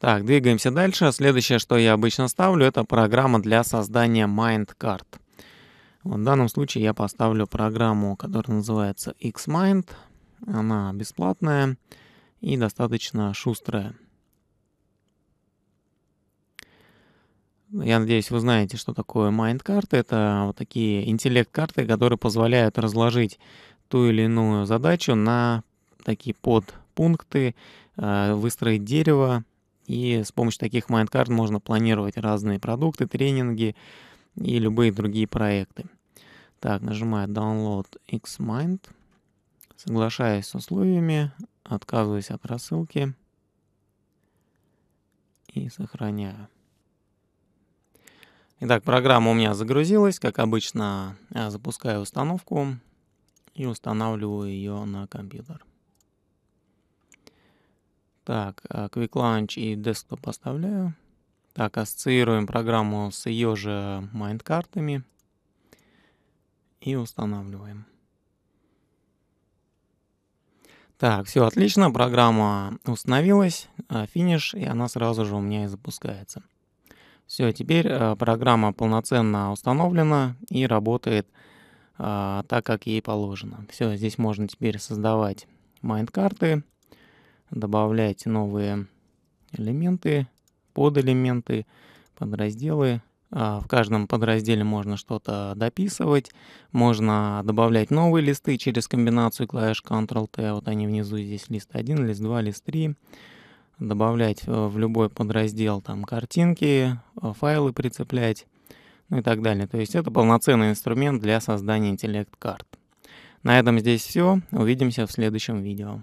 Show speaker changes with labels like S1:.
S1: Так, двигаемся дальше. Следующее, что я обычно ставлю, это программа для создания MindCard. В данном случае я поставлю программу, которая называется XMind. Она бесплатная и достаточно шустрая. Я надеюсь, вы знаете, что такое майнд Это вот такие интеллект-карты, которые позволяют разложить ту или иную задачу на такие подпункты, э, выстроить дерево и с помощью таких майндкарт можно планировать разные продукты, тренинги и любые другие проекты. Так, нажимаю Download Xmind. Соглашаюсь с условиями, отказываюсь от рассылки и сохраняю. Итак, программа у меня загрузилась. Как обычно, я запускаю установку и устанавливаю ее на компьютер. Так, Quick э, Launch и Desktop оставляю. Так, ассоциируем программу с ее же майнд-картами и устанавливаем. Так, все отлично, программа установилась, э, финиш, и она сразу же у меня и запускается. Все, теперь э, программа полноценно установлена и работает так, как ей положено. Все, здесь можно теперь создавать майнд-карты, Добавляете новые элементы, поделементы, подразделы. А, в каждом подразделе можно что-то дописывать, можно добавлять новые листы через комбинацию клавиш Ctrl-T. Вот они внизу здесь лист 1, лист 2, лист 3. Добавлять э, в любой подраздел там картинки, э, файлы прицеплять, ну и так далее. То есть это полноценный инструмент для создания интеллект-карт. На этом здесь все. Увидимся в следующем видео.